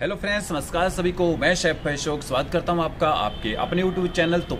hello friends नमस्कार सभी को मैं शेफ अशोक स्वागत करता हूं आपका आपके अपने यूट्यूब चैनल तो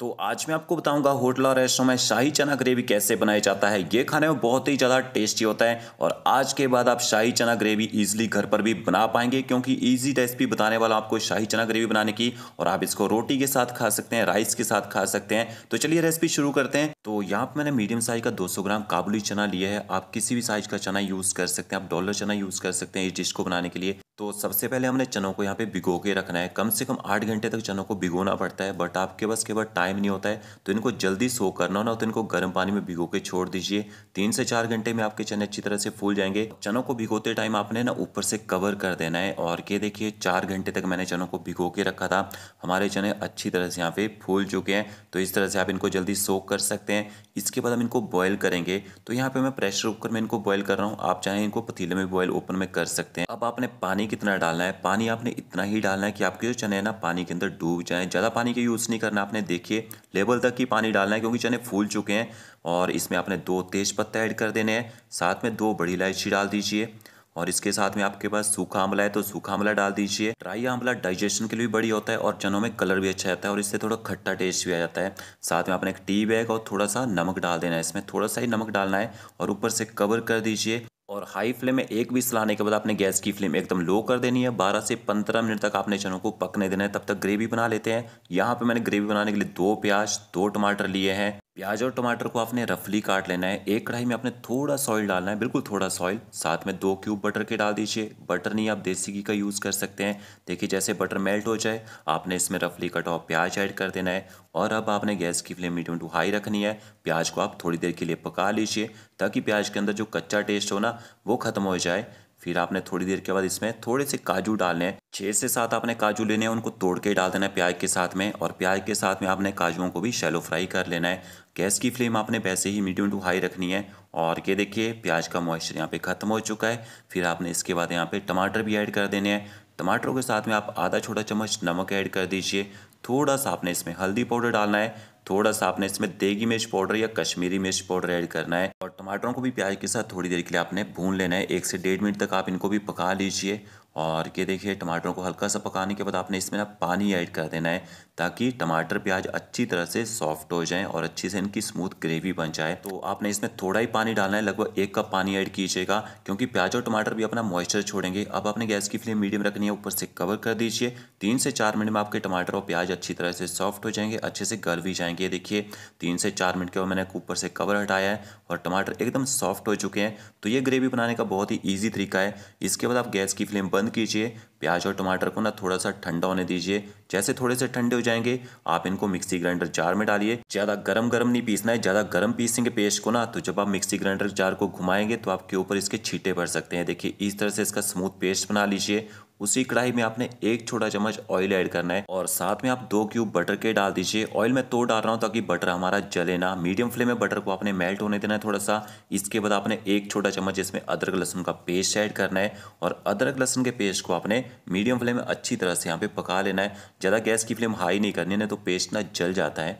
तो आज मैं आपको बताऊंगा होटल और रेस्टोरेंट में शाही चना ग्रेवी कैसे बनाया जाता है ये खाने में बहुत ही ज़्यादा टेस्टी होता है और आज के बाद आप शाही चना ग्रेवी इजीली घर पर भी बना पाएंगे क्योंकि इजी रेसिपी बताने वाला आपको शाही चना ग्रेवी बनाने की और आप इसको रोटी के साथ खा सकते हैं राइस के साथ खा सकते हैं तो चलिए रेसिपी शुरू करते हैं तो यहाँ पर मैंने मीडियम साइज का दो ग्राम काबुली चना लिया है आप किसी भी साइज का चना यूज़ कर सकते हैं आप डॉलर चना यूज़ कर सकते हैं इस डिश को बनाने के लिए तो सबसे पहले हमने चनों को यहाँ पे भिगो के रखना है कम से कम आठ घंटे तक चनों को भिगोना पड़ता है बट आपके बस केवल टाइम टाइम नहीं होता है तो इनको जल्दी सो करना होना तो इनको गर्म पानी में भिगो के छोड़ दीजिए तीन से चार घंटे में आपके चने अच्छी तरह से फूल जाएंगे चनों को भिगोते टाइम आपने ना ऊपर से कवर कर देना है और ये देखिए चार घंटे तक मैंने चनों को भिगो के रखा था हमारे चने अच्छी तरह से यहाँ पे फूल चुके हैं तो इस तरह से आप इनको जल्दी सोक कर सकते हैं इसके बाद हम इनको बॉयल करेंगे तो यहाँ पे मैं प्रेशर कुकर में इनको बॉयल कर रहा हूँ आप चाहें इनको पतीले में बॉयल ओपन में कर सकते हैं अब आपने पानी कितना डालना है पानी आपने इतना ही डालना है कि आपके जो चने हैं ना पानी के अंदर डूब जाए ज़्यादा पानी का यूज़ नहीं करना आपने देखिए के लेवल तक ही पानी डालना है क्योंकि चने फूल चुके हैं और इसमें आपने दो तेज पत्ता ऐड कर देने हैं साथ में दो बड़ी इलायची डाल दीजिए और इसके साथ में आपके पास सूखा आंवला है तो सूखा आंवला डाल दीजिए ड्राई आंवला डाइजेशन के लिए भी बड़ी होता है और चनों में कलर भी अच्छा आता है और इससे थोड़ा खट्टा टेस्ट भी आ जाता है साथ में आपने एक टी बैग और थोड़ा सा नमक डाल देना है इसमें थोड़ा सा ही नमक डालना है और ऊपर से कवर कर दीजिए और हाई फ्लेम में एक बीस लाने के बाद आपने गैस की फ्लेम एकदम लो कर देनी है 12 से 15 मिनट तक आपने चनों को पकने देना है तब तक ग्रेवी बना लेते हैं यहाँ पे मैंने ग्रेवी बनाने के लिए दो प्याज दो टमाटर लिए हैं प्याज और टमाटर को आपने रफली काट लेना है एक कढ़ाई में आपने थोड़ा सॉइल डालना है बिल्कुल थोड़ा सॉइल साथ में दो क्यूब बटर के डाल दीजिए बटर नहीं आप देसी घी का यूज़ कर सकते हैं देखिए जैसे बटर मेल्ट हो जाए आपने इसमें रफली कटा हुआ प्याज ऐड कर देना है और अब आपने गैस की फ्लेम मीडियम टू हाई रखनी है प्याज को आप थोड़ी देर के लिए पका लीजिए ताकि प्याज के अंदर जो कच्चा टेस्ट हो ना वो ख़त्म हो जाए फिर आपने थोड़ी देर के बाद इसमें थोड़े से काजू डालने हैं छः से सात आपने काजू लेने हैं उनको तोड़ के डाल देना है प्याज के साथ में और प्याज के साथ में आपने काजुओं को भी शैलो फ्राई कर लेना है गैस की फ्लेम आपने वैसे ही मीडियम टू हाई रखनी है और ये देखिए प्याज का मॉइस्चर यहाँ पे ख़त्म हो चुका है फिर आपने इसके बाद यहाँ पे टमाटर भी ऐड कर देने हैं टमाटरों के साथ में आप आधा छोटा चम्मच नमक ऐड कर दीजिए थोड़ा सा आपने इसमें हल्दी पाउडर डालना है थोड़ा सा आपने इसमें देगी मिर्च पाउडर या कश्मीरी मिर्च पाउडर ऐड करना है और टमाटरों को भी प्याज के साथ थोड़ी देर के लिए आपने भून लेना है एक से डेढ़ मिनट तक आप इनको भी पका लीजिए और ये देखिए टमाटरों को हल्का सा पकाने के बाद आपने इसमें ना पानी ऐड कर देना है ताकि टमाटर प्याज अच्छी तरह से सॉफ्ट हो जाएं और अच्छी से इनकी स्मूथ ग्रेवी बन जाए तो आपने इसमें थोड़ा ही पानी डालना है लगभग एक कप पानी ऐड कीजिएगा क्योंकि प्याज और टमाटर भी अपना मॉइस्चर छोड़ेंगे अब आपने गैस की फ्लेम मीडियम रखनी है ऊपर से कवर कर दीजिए तीन से चार मिनट में आपके टमाटर और प्याज अच्छी तरह से सॉफ्ट हो जाएंगे अच्छे से गल भी जाएंगे देखिए तीन से चार मिनट के बाद मैंने ऊपर से कवर हटाया है और टमाटर एकदम सॉफ्ट हो चुके हैं तो ये ग्रेवी बनाने का बहुत ही ईजी तरीका है इसके बाद आप गैस की फ्लेम बंद कीजिए प्याज और टमाटर को ना थोड़ा सा ठंडा होने दीजिए जैसे थोड़े से ठंडे हो जाएंगे आप इनको मिक्सी ग्राइंडर जार में डालिए ज़्यादा गरम गरम नहीं पीसना है ज़्यादा गरम पीसेंगे पेस्ट को ना तो जब आप मिक्सी ग्राइंडर जार को घुमाएंगे तो आपके ऊपर इसके छीटे पड़ सकते हैं देखिए इस तरह से इसका स्मूथ पेस्ट बना लीजिए उसी कढ़ाई में आपने एक छोटा चम्मच ऑयल ऐड करना है और साथ में आप दो क्यूब बटर के डाल दीजिए ऑयल मैं तो डाल रहा हूँ ताकि बटर हमारा जले ना मीडियम फ्लेम में बटर को आपने मेल्ट होने देना है थोड़ा सा इसके बाद आपने एक छोटा चम्मच इसमें अदरक लहसुन का पेस्ट ऐड करना है और अदरक लहसुन के पेस्ट को आपने मीडियम फ्लेम में अच्छी तरह से यहाँ पर पका लेना है ज़्यादा गैस की फ्लेम हाई नहीं करनी है ना तो पेस्ट ना जल जाता है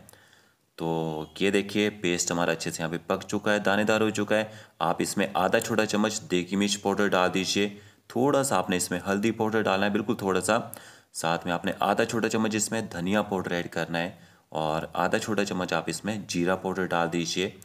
तो ये देखिए पेस्ट हमारा अच्छे से यहाँ पे पक चुका है दानेदार हो चुका है आप इसमें आधा छोटा चम्मच देगी मिर्च पाउडर डाल दीजिए थोड़ा सा आपने इसमें हल्दी पाउडर डालना है बिल्कुल थोड़ा सा साथ में आपने आधा छोटा चम्मच इसमें धनिया पाउडर ऐड करना है और आधा छोटा चम्मच आप इसमें जीरा पाउडर डाल दीजिए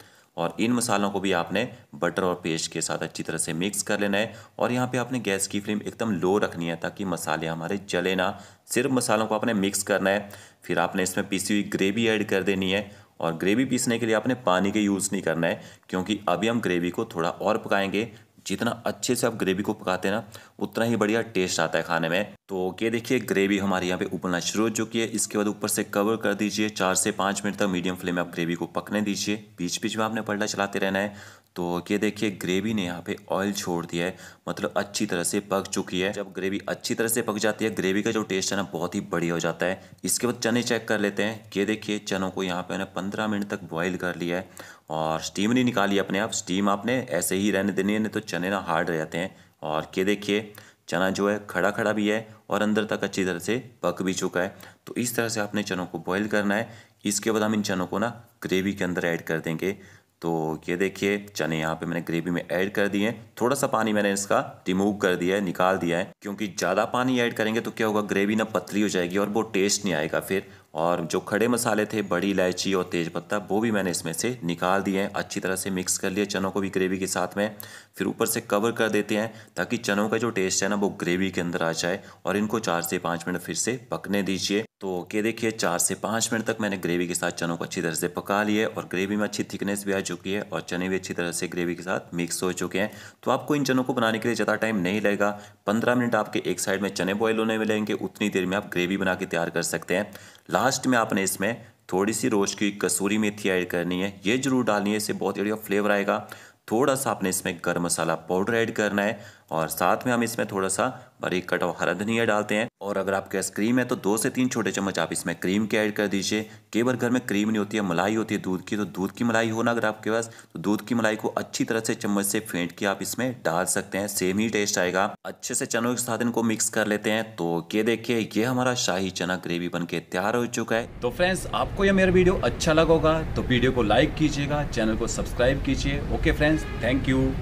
और इन मसालों को भी आपने बटर और पेस्ट के साथ अच्छी तरह से मिक्स कर लेना है और यहाँ पे आपने गैस की फ्लेम एकदम लो रखनी है ताकि मसाले हमारे जले ना सिर्फ मसालों को आपने मिक्स करना है फिर आपने इसमें पीसी हुई ग्रेवी ऐड कर देनी है और ग्रेवी पीसने के लिए आपने पानी के यूज़ नहीं करना है क्योंकि अभी हम ग्रेवी को थोड़ा और पकाएंगे जितना अच्छे से आप ग्रेवी को पकाते हैं ना उतना ही बढ़िया टेस्ट आता है खाने में तो ये देखिए ग्रेवी हमारे यहाँ पे उबलना शुरू हो चुकी है इसके बाद ऊपर से कवर कर दीजिए चार से पाँच मिनट तक मीडियम फ्लेम में आप ग्रेवी को पकने दीजिए बीच बीच में आपने पलटा चलाते रहना है तो ये देखिए ग्रेवी ने यहाँ पे ऑयल छोड़ दिया है मतलब अच्छी तरह से पक चुकी है जब ग्रेवी अच्छी तरह से पक जाती है ग्रेवी का जो टेस्ट है ना बहुत ही बढ़िया हो जाता है इसके बाद चने चेक कर लेते हैं ये देखिए चनों को यहाँ पे मैंने पंद्रह मिनट तक बॉईल कर लिया है और स्टीम नहीं निकाली अपने आप स्टीम आपने ऐसे ही रहने देने नहीं तो चने ना हार्ड रह जाते हैं और ये देखिए चना जो है खड़ा खड़ा भी है और अंदर तक अच्छी तरह से पक भी चुका है तो इस तरह से आपने चनों को बॉयल करना है इसके बाद हम इन चनों को ना ग्रेवी के अंदर ऐड कर देंगे तो ये देखिए चने यहाँ पे मैंने ग्रेवी में ऐड कर दिए थोड़ा सा पानी मैंने इसका रिमूव कर दिया है निकाल दिया है क्योंकि ज़्यादा पानी ऐड करेंगे तो क्या होगा ग्रेवी ना पतली हो जाएगी और वो टेस्ट नहीं आएगा फिर और जो खड़े मसाले थे बड़ी इलायची और तेज पत्ता वो भी मैंने इसमें से निकाल दिए हैं अच्छी तरह से मिक्स कर लिए चनों को भी ग्रेवी के साथ में फिर ऊपर से कवर कर देते हैं ताकि चनों का जो टेस्ट है ना वो ग्रेवी के अंदर आ जाए और इनको चार से पाँच मिनट फिर से पकने दीजिए तो ओके देखिए चार से पाँच मिनट तक मैंने ग्रेवी के साथ चनों को अच्छी तरह से पका लिए और ग्रेवी में अच्छी थिकनेस भी आ चुकी है और चने भी अच्छी तरह से ग्रेवी के साथ मिक्स हो चुके हैं तो आपको इन चनों को बनाने के लिए ज़्यादा टाइम नहीं लगेगा पंद्रह मिनट आपके एक साइड में चने बॉयल होने में लेंगे उतनी देर में आप ग्रेवी बना के तैयार कर सकते हैं लास्ट में आपने इसमें थोड़ी सी रोज की कसूरी मेथी ऐड करनी है ये जरूर डालनी है इससे बहुत बढ़िया फ्लेवर आएगा थोड़ा सा आपने इसमें गर्म मसाला पाउडर ऐड करना है और साथ में हम इसमें थोड़ा सा बारीक कटा हुआ हरा धनिया डालते हैं और अगर आपके पास क्रीम है तो दो से तीन छोटे चम्मच आप इसमें क्रीम के ऐड कर दीजिए कई बार घर में क्रीम नहीं होती है मलाई होती है दूध की तो दूध की मलाई हो ना अगर आपके पास तो दूध की मलाई को अच्छी तरह से चम्मच से फेंट के आप इसमें डाल सकते हैं सेम ही टेस्ट आएगा अच्छे से चनों के साथ इनको मिक्स कर लेते हैं तो ये देखिए ये हमारा शाही चना ग्रेवी बन के तैयार हो चुका है तो फ्रेंड्स आपको यह मेरा वीडियो अच्छा लगा तो वीडियो को लाइक कीजिएगा चैनल को सब्सक्राइब कीजिए ओके फ्रेंड्स थैंक यू